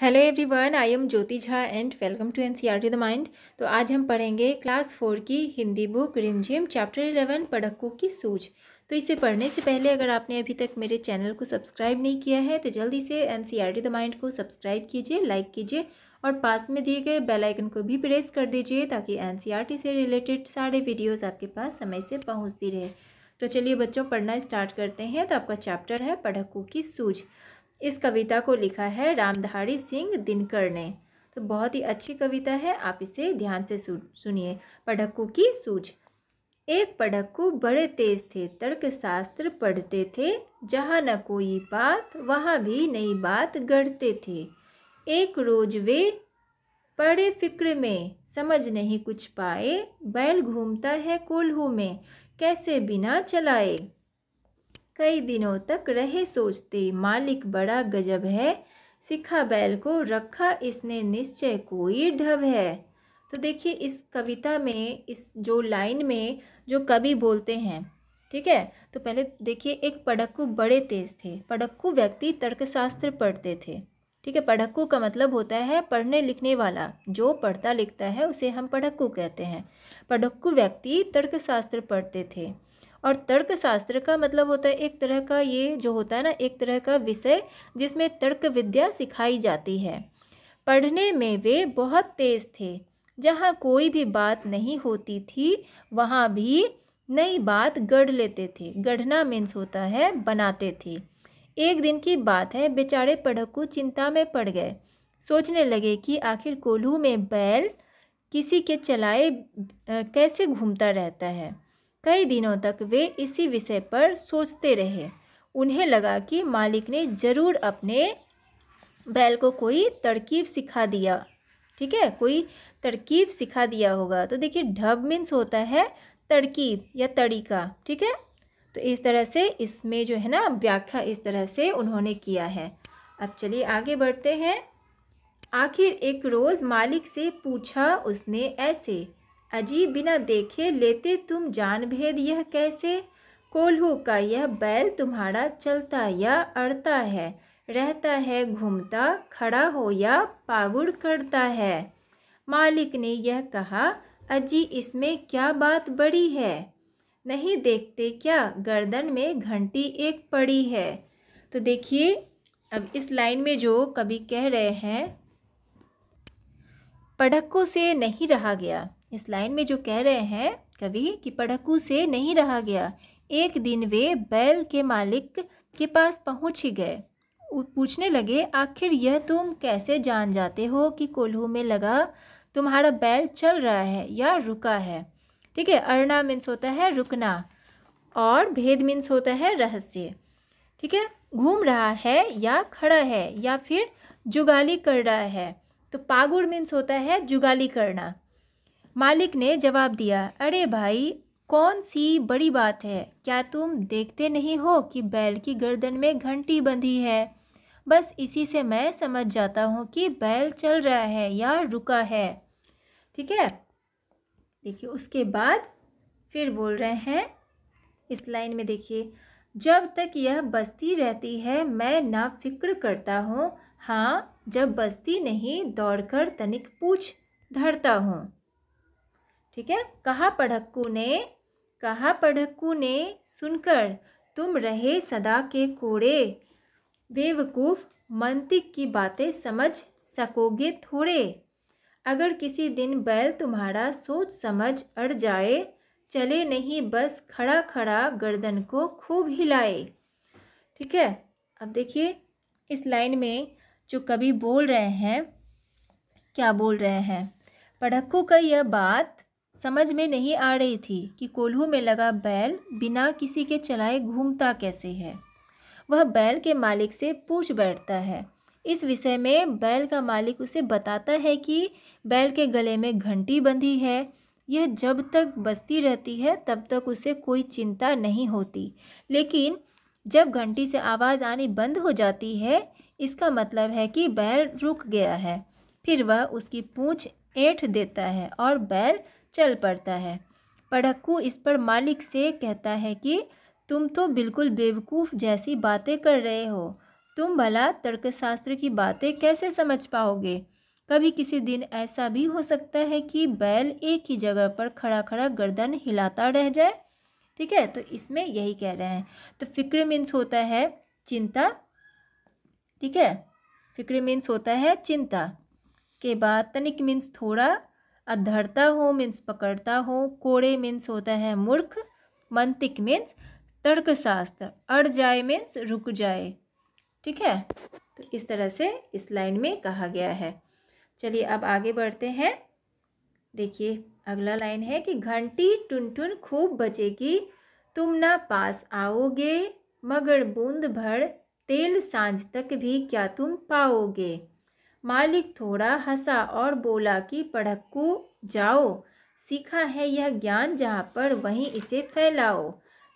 hello everyone I am Jyoti Jha and welcome to NCERT the mind तो आज हम पढ़ेंगे क्लास फोर की Hindi book Rimjhim chapter eleven Padakku की सूझ तो इसे पढ़ने से पहले अगर आपने अभी तक मेरे चैनल को सब्सक्राइब नहीं किया है तो जल्दी से एनसीईआरटी द माइंड को सब्सक्राइब कीजिए लाइक कीजिए और पास में दिए गए बेल आइकन को भी प्रेस कर दीजिए ताकि टी से रिलेटेड सारे वीडियोज़ आपके पास समय से पहुँचती रहे तो चलिए बच्चों पढ़ना स्टार्ट करते हैं तो आपका चैप्टर है पढ़क्कू की सूझ इस कविता को लिखा है रामधारी सिंह दिनकर ने तो बहुत ही अच्छी कविता है आप इसे ध्यान से सुनिए पढ़क्कू की सूझ एक पढ़क्कू बड़े तेज थे तर्क शास्त्र पढ़ते थे जहाँ न कोई बात वहाँ भी नई बात गढ़ते थे एक रोज वे पड़े फिक्र में समझ नहीं कुछ पाए बैल घूमता है कोल्हू में कैसे बिना चलाए कई दिनों तक रहे सोचते मालिक बड़ा गजब है सिखा बैल को रखा इसने निश्चय कोई ढब है तो देखिए इस कविता में इस जो लाइन में जो कवि बोलते हैं ठीक है तो पहले देखिए एक पड़क्कू बड़े तेज थे पड़क्कू व्यक्ति तर्कशास्त्र पढ़ते थे ठीक है पडक्कू का मतलब होता है पढ़ने लिखने वाला जो पढ़ता लिखता है उसे हम पड़क्कू कहते हैं पडक्कू व्यक्ति तर्कशास्त्र पढ़ते थे और तर्कशास्त्र का मतलब होता है एक तरह का ये जो होता है ना एक तरह का विषय जिसमें तर्क विद्या सिखाई जाती है पढ़ने में वे बहुत तेज थे जहाँ कोई भी बात नहीं होती थी वहाँ भी नई बात गढ़ लेते थे गढ़ना मीन्स होता है बनाते थे एक दिन की बात है बेचारे पढ़कू चिंता में पड़ गए सोचने लगे कि आखिर कोल्हू में बैल किसी के चलाए कैसे घूमता रहता है कई दिनों तक वे इसी विषय पर सोचते रहे उन्हें लगा कि मालिक ने ज़रूर अपने बैल को कोई तरकीब सिखा दिया ठीक है कोई तरकीब सिखा दिया होगा तो देखिए ढब मीन्स होता है तरकीब या तरीका ठीक है तो इस तरह से इसमें जो है ना व्याख्या इस तरह से उन्होंने किया है अब चलिए आगे बढ़ते हैं आखिर एक रोज़ मालिक से पूछा उसने ऐसे अजीब बिना देखे लेते तुम जान भेद यह कैसे कोल्हू का यह बैल तुम्हारा चलता या अड़ता है रहता है घूमता खड़ा हो या पागुड़ करता है मालिक ने यह कहा अजी इसमें क्या बात बड़ी है नहीं देखते क्या गर्दन में घंटी एक पड़ी है तो देखिए अब इस लाइन में जो कभी कह रहे हैं पढ़कों से नहीं रहा गया इस लाइन में जो कह रहे हैं कवि कि पड़कू से नहीं रहा गया एक दिन वे बैल के मालिक के पास पहुँच ही गए पूछने लगे आखिर यह तुम कैसे जान जाते हो कि कोल्हू में लगा तुम्हारा बैल चल रहा है या रुका है ठीक है अरना मीन्स होता है रुकना और भेद मीन्स होता है रहस्य ठीक है घूम रहा है या खड़ा है या फिर जुगाली कर रहा है तो पागुड़ मीन्स होता है जुगाली करना मालिक ने जवाब दिया अरे भाई कौन सी बड़ी बात है क्या तुम देखते नहीं हो कि बैल की गर्दन में घंटी बंधी है बस इसी से मैं समझ जाता हूँ कि बैल चल रहा है या रुका है ठीक है देखिए उसके बाद फिर बोल रहे हैं इस लाइन में देखिए जब तक यह बस्ती रहती है मैं ना फिक्र करता हूँ हाँ जब बस्ती नहीं दौड़कर तनिक पूछ धरता हूँ ठीक है कहा पढ़क्कू ने कहा पढ़क्कू ने सुनकर तुम रहे सदा के कोड़े बेवकूफ़ मंतिक की बातें समझ सकोगे थोड़े अगर किसी दिन बैल तुम्हारा सोच समझ अड़ जाए चले नहीं बस खड़ा खड़ा गर्दन को खूब हिलाए ठीक है अब देखिए इस लाइन में जो कभी बोल रहे हैं क्या बोल रहे हैं पढ़क्कू का यह बात समझ में नहीं आ रही थी कि कोल्हू में लगा बैल बिना किसी के चलाए घूमता कैसे है वह बैल के मालिक से पूछ बैठता है इस विषय में बैल का मालिक उसे बताता है कि बैल के गले में घंटी बंधी है यह जब तक बसती रहती है तब तक उसे कोई चिंता नहीं होती लेकिन जब घंटी से आवाज़ आनी बंद हो जाती है इसका मतलब है कि बैल रुक गया है फिर वह उसकी पूँछ ऐंठ देता है और बैल चल पड़ता है पड़क्कू इस पर मालिक से कहता है कि तुम तो बिल्कुल बेवकूफ़ जैसी बातें कर रहे हो तुम भला तर्कशास्त्र की बातें कैसे समझ पाओगे कभी किसी दिन ऐसा भी हो सकता है कि बैल एक ही जगह पर खड़ा खड़ा गर्दन हिलाता रह जाए ठीक है तो इसमें यही कह रहे हैं तो फिक्र मीन्स होता है चिंता ठीक है फिक्र मीन्स होता है चिंता इसके बाद तनिक मीन्स थोड़ा अधरता हो मीन्स पकड़ता हो कोड़े मीन्स होता है मूर्ख मंतिक मीन्स तर्कशास्त्र अड़ जाए मीन्स रुक जाए ठीक है तो इस तरह से इस लाइन में कहा गया है चलिए अब आगे बढ़ते हैं देखिए अगला लाइन है कि घंटी टुन टुन खूब बचेगी तुम ना पास आओगे मगर बूंद भर तेल सांझ तक भी क्या तुम पाओगे मालिक थोड़ा हंसा और बोला कि पढ़क्कू जाओ सीखा है यह ज्ञान जहाँ पर वहीं इसे फैलाओ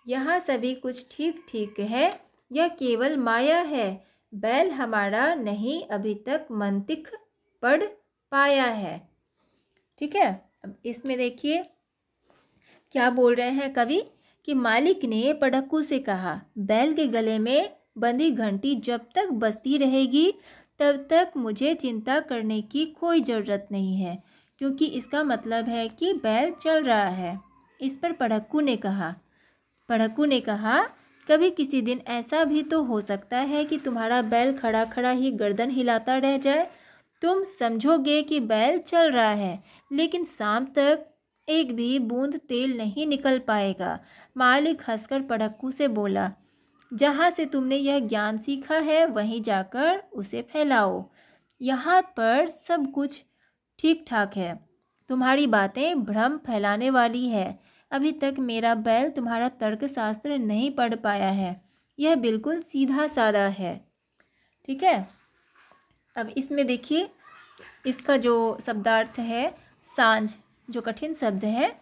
यहाँ सभी कुछ ठीक ठीक है यह केवल माया है बैल हमारा नहीं अभी तक मंतिक पढ़ पाया है ठीक है अब इसमें देखिए क्या बोल रहे हैं कवि कि मालिक ने पड़क्कू से कहा बैल के गले में बंदी घंटी जब तक बसती रहेगी तब तक मुझे चिंता करने की कोई ज़रूरत नहीं है क्योंकि इसका मतलब है कि बैल चल रहा है इस पर पड़क्कू ने कहा पड़क्कू ने कहा कभी किसी दिन ऐसा भी तो हो सकता है कि तुम्हारा बैल खड़ा खड़ा ही गर्दन हिलाता रह जाए तुम समझोगे कि बैल चल रहा है लेकिन शाम तक एक भी बूंद तेल नहीं निकल पाएगा मालिक हंसकर पड़क्कू से बोला जहाँ से तुमने यह ज्ञान सीखा है वहीं जाकर उसे फैलाओ यहाँ पर सब कुछ ठीक ठाक है तुम्हारी बातें भ्रम फैलाने वाली है अभी तक मेरा बैल तुम्हारा तर्कशास्त्र नहीं पढ़ पाया है यह बिल्कुल सीधा साधा है ठीक है अब इसमें देखिए इसका जो शब्दार्थ है सांझ जो कठिन शब्द है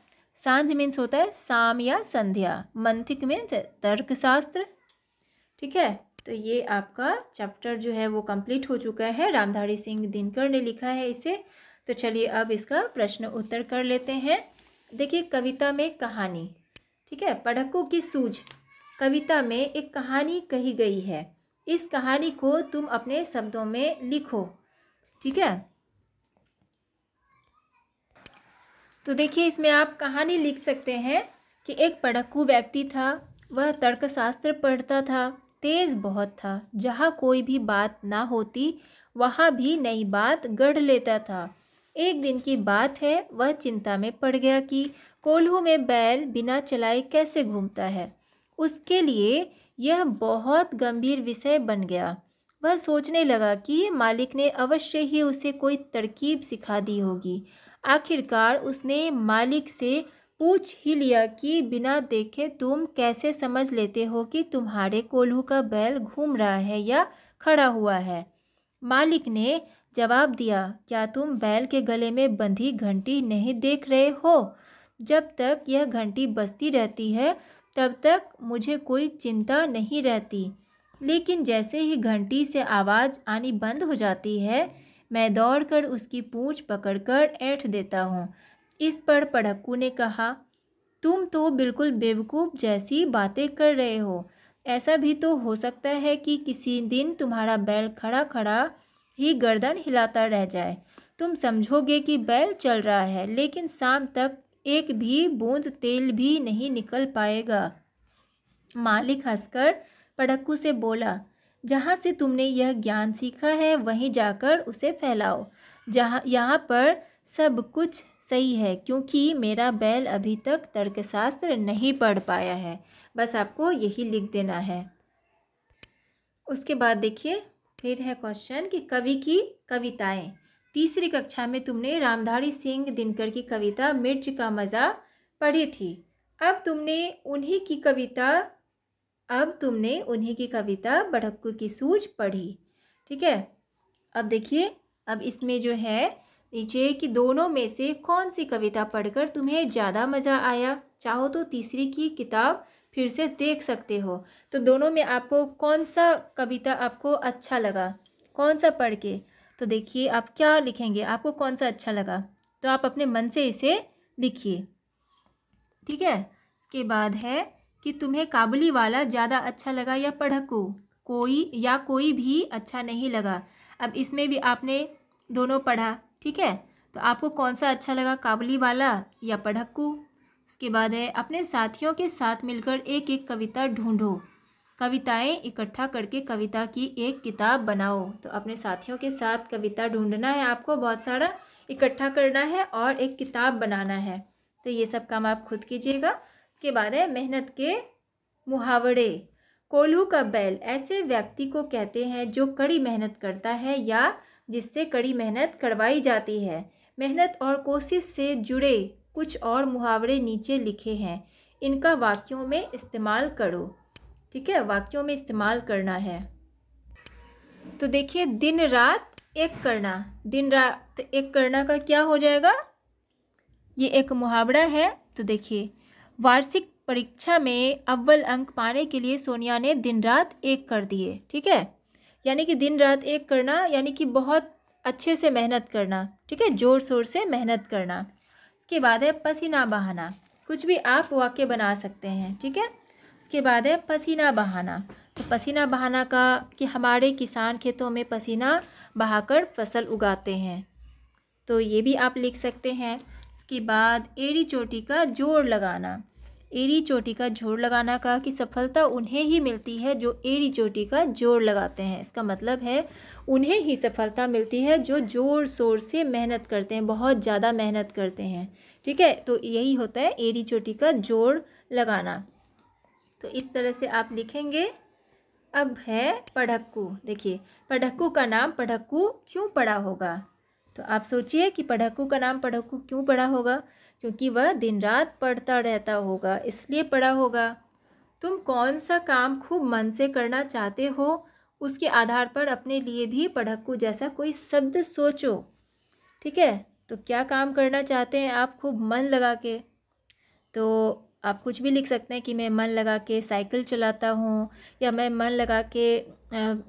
सांझ मीन्स होता है शाम या संध्या मंथिक मीन्स तर्कशास्त्र ठीक है तो ये आपका चैप्टर जो है वो कंप्लीट हो चुका है रामधारी सिंह दिनकर ने लिखा है इसे तो चलिए अब इसका प्रश्न उत्तर कर लेते हैं देखिए कविता में कहानी ठीक है पढ़कों की सूझ कविता में एक कहानी कही गई है इस कहानी को तुम अपने शब्दों में लिखो ठीक है तो देखिए इसमें आप कहानी लिख सकते हैं कि एक पढ़कू व्यक्ति था वह तर्कशास्त्र पढ़ता था तेज़ बहुत था जहाँ कोई भी बात ना होती वहाँ भी नई बात गढ़ लेता था एक दिन की बात है वह चिंता में पड़ गया कि कोल्हू में बैल बिना चलाए कैसे घूमता है उसके लिए यह बहुत गंभीर विषय बन गया वह सोचने लगा कि मालिक ने अवश्य ही उसे कोई तरकीब सिखा दी होगी आखिरकार उसने मालिक से पूछ ही लिया कि बिना देखे तुम कैसे समझ लेते हो कि तुम्हारे कोल्हू का बैल घूम रहा है या खड़ा हुआ है मालिक ने जवाब दिया क्या तुम बैल के गले में बंधी घंटी नहीं देख रहे हो जब तक यह घंटी बजती रहती है तब तक मुझे कोई चिंता नहीं रहती लेकिन जैसे ही घंटी से आवाज़ आनी बंद हो जाती है मैं दौड़कर उसकी पूँछ पकड़कर ऐंठ देता हूँ इस पर पड़क्कू ने कहा तुम तो बिल्कुल बेवकूफ़ जैसी बातें कर रहे हो ऐसा भी तो हो सकता है कि किसी दिन तुम्हारा बैल खड़ा खड़ा ही गर्दन हिलाता रह जाए तुम समझोगे कि बैल चल रहा है लेकिन शाम तक एक भी बूंद तेल भी नहीं निकल पाएगा मालिक हंसकर पड़क्कू से बोला जहाँ से तुमने यह ज्ञान सीखा है वहीं जाकर उसे फैलाओ जहाँ यहाँ पर सब कुछ सही है क्योंकि मेरा बैल अभी तक तर्कशास्त्र नहीं पढ़ पाया है बस आपको यही लिख देना है उसके बाद देखिए फिर है क्वेश्चन कि कवि की कविताएं तीसरी कक्षा में तुमने रामधारी सिंह दिनकर की कविता मिर्च का मज़ा पढ़ी थी अब तुमने उन्हीं की कविता अब तुमने उन्हीं की कविता बढ़क्कू की सूझ पढ़ी ठीक है अब देखिए अब इसमें जो है नीचे कि दोनों में से कौन सी कविता पढ़कर तुम्हें ज़्यादा मज़ा आया चाहो तो तीसरी की किताब फिर से देख सकते हो तो दोनों में आपको कौन सा कविता आपको अच्छा लगा कौन सा पढ़ के तो देखिए आप क्या लिखेंगे आपको कौन सा अच्छा लगा तो आप अपने मन से इसे लिखिए ठीक है इसके बाद है कि तुम्हें काबुली वाला ज़्यादा अच्छा लगा या पढ़कू कोई या कोई भी अच्छा नहीं लगा अब इसमें भी आपने दोनों पढ़ा ठीक है तो आपको कौन सा अच्छा लगा काबली वाला या पढ़क्कू उसके बाद है अपने साथियों के साथ मिलकर एक एक कविता ढूंढो कविताएं इकट्ठा करके कविता की एक किताब बनाओ तो अपने साथियों के साथ कविता ढूंढना है आपको बहुत सारा इकट्ठा करना है और एक किताब बनाना है तो ये सब काम आप खुद कीजिएगा उसके बाद है मेहनत के मुहावरे कोल्हू का बैल ऐसे व्यक्ति को कहते हैं जो कड़ी मेहनत करता है या जिससे कड़ी मेहनत करवाई जाती है मेहनत और कोशिश से जुड़े कुछ और मुहावरे नीचे लिखे हैं इनका वाक्यों में इस्तेमाल करो ठीक है वाक्यों में इस्तेमाल करना है तो देखिए दिन रात एक करना दिन रात एक करना का क्या हो जाएगा ये एक मुहावरा है तो देखिए वार्षिक परीक्षा में अव्वल अंक पाने के लिए सोनिया ने दिन रात एक कर दिए ठीक है यानी कि दिन रात एक करना यानी कि बहुत अच्छे से मेहनत करना ठीक है ज़ोर शोर से मेहनत करना उसके बाद है पसीना बहाना कुछ भी आप वाक्य बना सकते हैं ठीक है उसके बाद है पसीना बहाना तो पसीना बहाना का कि हमारे किसान खेतों में पसीना बहाकर फसल उगाते हैं तो ये भी आप लिख सकते हैं उसके बाद एड़ी चोटी का जोड़ लगाना एड़ी चोटी का जोड़ लगाना कहा कि सफलता उन्हें ही मिलती है जो एड़ी चोटी का जोड़ लगाते हैं इसका मतलब है उन्हें ही सफलता मिलती है जो जोर शोर से मेहनत करते हैं बहुत ज़्यादा मेहनत करते हैं ठीक है तो यही होता है एड़ी चोटी का जोड़ लगाना तो इस तरह से आप लिखेंगे अब है पढ़क्कू देखिए पढ़क्कू का नाम पढ़क्कू क्यों पड़ा होगा तो आप सोचिए कि पढ़क्कू का नाम पढ़क्कू क्यों पड़ा होगा क्योंकि वह दिन रात पढ़ता रहता होगा इसलिए पढ़ा होगा तुम कौन सा काम खूब मन से करना चाहते हो उसके आधार पर अपने लिए भी पढ़क्कू जैसा कोई शब्द सोचो ठीक है तो क्या काम करना चाहते हैं आप खूब मन लगा के तो आप कुछ भी लिख सकते हैं कि मैं मन लगा के साइकिल चलाता हूँ या मैं मन लगा के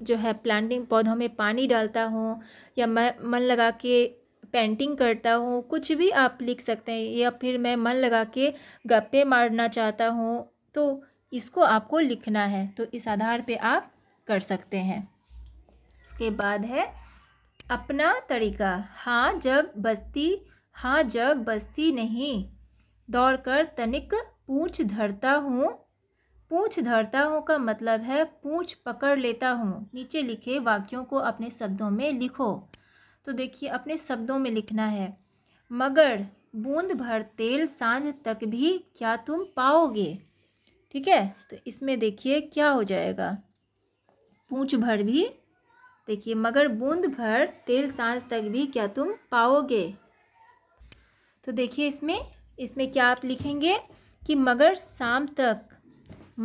जो है प्लांटिंग पौधों में पानी डालता हूँ या मैं मन लगा के पेंटिंग करता हूँ कुछ भी आप लिख सकते हैं या फिर मैं मन लगा के गप्पे मारना चाहता हूँ तो इसको आपको लिखना है तो इस आधार पे आप कर सकते हैं उसके बाद है अपना तरीका हाँ जब बस्ती हाँ जब बस्ती नहीं दौड़कर तनिक पूछ धरता हूँ पूछ धरता हूँ का मतलब है पूछ पकड़ लेता हूँ नीचे लिखे वाक्यों को अपने शब्दों में लिखो तो देखिए अपने शब्दों में लिखना है मगर बूंद भर तेल सांझ तक भी क्या तुम पाओगे ठीक है तो इसमें देखिए क्या हो जाएगा पूँछ भर भी देखिए मगर बूंद भर तेल सांझ तक भी क्या तुम पाओगे तो देखिए इसमें इसमें क्या आप लिखेंगे कि मगर शाम तक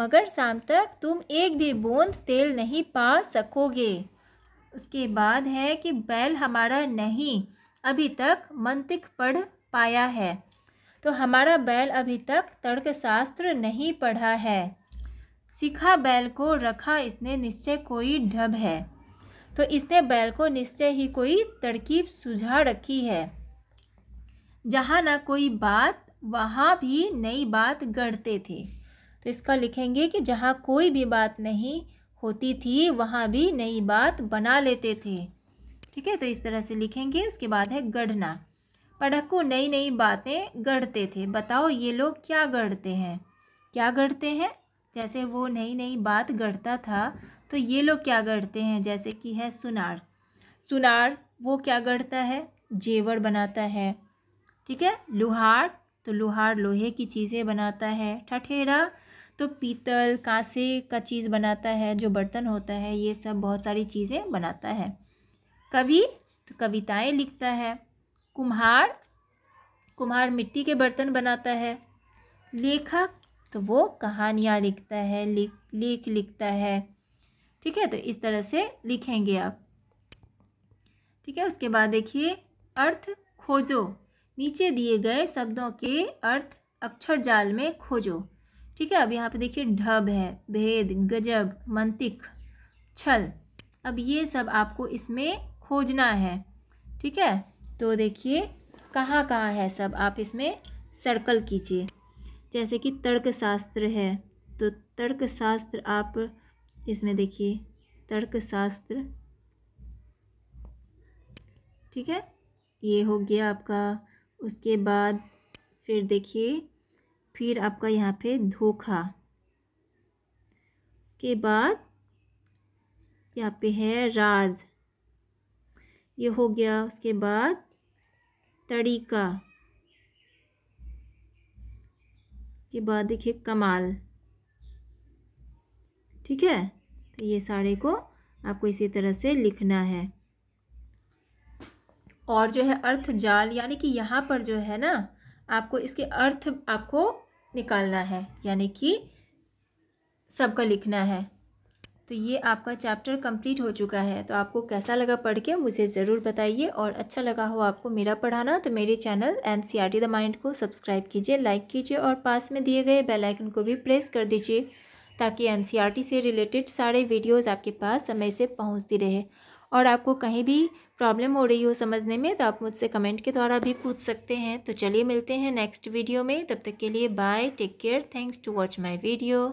मगर शाम तक तुम एक भी बूंद तेल नहीं पा सकोगे उसके बाद है कि बैल हमारा नहीं अभी तक मंतिक पढ़ पाया है तो हमारा बैल अभी तक तर्कशास्त्र नहीं पढ़ा है सीखा बैल को रखा इसने निश्चय कोई ढब है तो इसने बैल को निश्चय ही कोई तरकीब सुझा रखी है जहाँ ना कोई बात वहाँ भी नई बात गढ़ते थे तो इसका लिखेंगे कि जहाँ कोई भी बात नहीं होती थी वहाँ भी नई बात बना लेते थे ठीक है तो इस तरह से लिखेंगे उसके बाद है गढ़ना पढ़कू नई नई बातें गढ़ते थे बताओ ये लोग क्या गढ़ते हैं क्या गढ़ते हैं जैसे वो नई नई बात गढ़ता था तो ये लोग क्या गढ़ते हैं जैसे कि है सुनार सुनार वो क्या गढ़ता है जेवर बनाता है ठीक है लुहार तो लुहार लोहे की चीज़ें बनाता है ठठेरा तो पीतल कांसे का चीज़ बनाता है जो बर्तन होता है ये सब बहुत सारी चीज़ें बनाता है कवि तो कविताएं लिखता है कुम्हार कुम्हार मिट्टी के बर्तन बनाता है लेखक तो वो कहानियाँ लिखता है लेख लेख लिखता है ठीक है तो इस तरह से लिखेंगे आप ठीक है उसके बाद देखिए अर्थ खोजो नीचे दिए गए शब्दों के अर्थ अक्षर जाल में खोजो ठीक है अब यहाँ पे देखिए ढब है भेद गजब मंतिक छल अब ये सब आपको इसमें खोजना है ठीक है तो देखिए कहाँ कहाँ है सब आप इसमें सर्कल कीजिए जैसे कि तर्कशास्त्र है तो तर्कशास्त्र आप इसमें देखिए तर्कशास्त्र ठीक है ये हो गया आपका उसके बाद फिर देखिए फिर आपका यहाँ पे धोखा उसके बाद यहाँ पे है राज ये हो गया उसके बाद तरीका उसके बाद देखिए कमाल ठीक है तो ये सारे को आपको इसी तरह से लिखना है और जो है अर्थ जाल यानी कि यहाँ पर जो है ना आपको इसके अर्थ आपको निकालना है यानी कि सबका लिखना है तो ये आपका चैप्टर कंप्लीट हो चुका है तो आपको कैसा लगा पढ़ के मुझे ज़रूर बताइए और अच्छा लगा हो आपको मेरा पढ़ाना तो मेरे channel N C R T the mind को सब्सक्राइब कीजिए लाइक कीजिए और पास में दिए गए बेल आइकन को भी प्रेस कर दीजिए ताकि एन सी आर टी से रिलेटेड सारे वीडियोज़ आपके पास समय से पहुँचती रहे और आपको कहीं भी प्रॉब्लम हो रही हो समझने में तो आप मुझसे कमेंट के द्वारा भी पूछ सकते हैं तो चलिए मिलते हैं नेक्स्ट वीडियो में तब तक के लिए bye take care thanks to watch my video